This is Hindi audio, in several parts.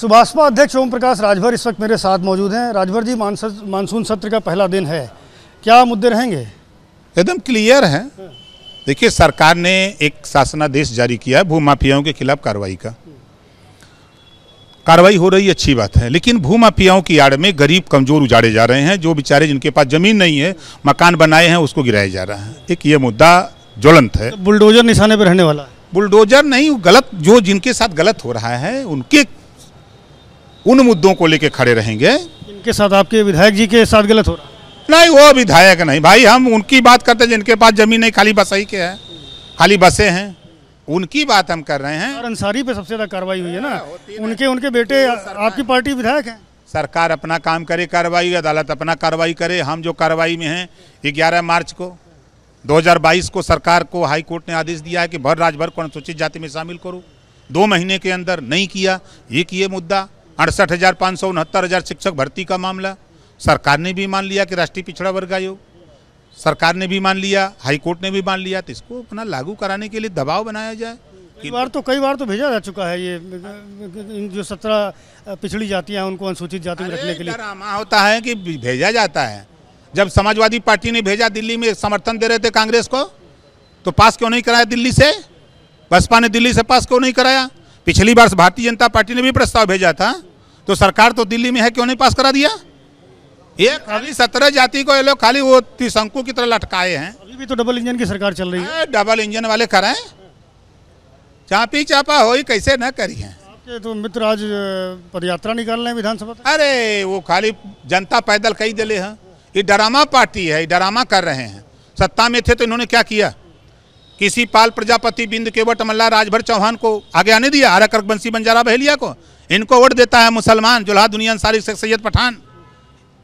सुभाषपा अध्यक्ष ओम प्रकाश राजभर इस वक्त मेरे साथ मौजूद हैं राजभर जी मानसून सत्र का पहला दिन है क्या मुद्दे रहेंगे एकदम क्लियर है देखिए सरकार ने एक शासनादेश जारी किया है भूमाफियाओं के खिलाफ कार्रवाई का कार्रवाई हो रही अच्छी बात है लेकिन भूमाफियाओं की आड़ में गरीब कमजोर उजाड़े जा रहे हैं जो बेचारे जिनके पास जमीन नहीं है मकान बनाए हैं उसको गिराया जा रहा है एक ये मुद्दा ज्वलंत है बुलडोजर निशाने पर रहने वाला है बुलडोजर नहीं गलत जो जिनके साथ गलत हो रहा है उनके उन मुद्दों को लेकर खड़े रहेंगे इनके साथ आपके विधायक जी के साथ गलत हो रहा नहीं वो विधायक नहीं भाई हम उनकी बात करते हैं जिनके पास जमीन नहीं खाली बसई के है खाली बसे हैं उनकी बात हम कर रहे हैं अंसारी पे सबसे ज़्यादा कार्रवाई हुई है ना हाँ, उनके उनके बेटे आपकी पार्टी विधायक हैं सरकार अपना काम करे कार्रवाई अदालत अपना कार्रवाई करे हम जो कार्रवाई में हैं ग्यारह मार्च को 2022 को सरकार को हाई कोर्ट ने आदेश दिया है कि भर राजभर को अनुसूचित जाति में शामिल करो दो महीने के अंदर नहीं किया ये किए मुद्दा अड़सठ हज़ार पाँच सौ उनहत्तर हज़ार शिक्षक भर्ती का मामला सरकार ने भी मान लिया कि राष्ट्रीय पिछड़ा वर्ग आयोग सरकार ने भी मान लिया हाईकोर्ट ने भी मान लिया तो इसको अपना लागू कराने के लिए दबाव बनाया जाए कई बार तो कई बार तो भेजा जा चुका है ये जो सत्रह पिछड़ी हैं उनको अनुसूचित जाति में रखने के लिए होता है कि भेजा जाता है जब समाजवादी पार्टी ने भेजा दिल्ली में समर्थन दे रहे थे कांग्रेस को तो पास क्यों नहीं कराया दिल्ली से बसपा ने दिल्ली से पास क्यों नहीं कराया पिछली बार भारतीय जनता पार्टी ने भी प्रस्ताव भेजा था तो सरकार तो दिल्ली में है क्यों नहीं पास करा दिया ये खाली सत्रह जाति को ये लोग खाली वो तिशंकु की तरह लटकाए हैं अभी भी तो डबल इंजन की सरकार चल रही है डबल इंजन वाले कराएं चापी चापा हो ही कैसे न करी है तो मित्र आज पदयात्रा निकाल रहे हैं विधानसभा अरे वो खाली जनता पैदल कई दिले हैं ये डरामा पार्टी है ये डरामा कर रहे हैं सत्ता में थे तो इन्होंने क्या किया किसी पाल प्रजापति बिंद केवट मल्ला राजभर चौहान को आगे आने दिया आरा करकबंसी बंजारा बहेलिया को इनको वोट देता है मुसलमान जुल्हा दुनिया अंसारी शेख सैयद पठान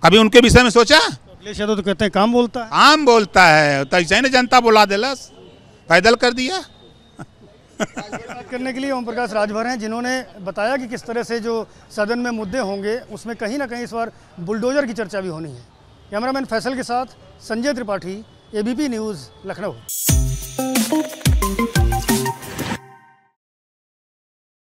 कभी उनके विषय में सोचा अखिलेश यादव तो कहते हैं काम बोलता है काम बोलता है तो ऐसे ही जनता बुला दिलस पैदल कर दिया बात करने के लिए ओम प्रकाश राजभर हैं जिन्होंने बताया कि किस तरह से जो सदन में मुद्दे होंगे उसमें कहीं ना कहीं इस बार बुलडोजर की चर्चा भी होनी है कैमरामैन फैसल के साथ संजय त्रिपाठी एबीपी न्यूज़ लखनऊ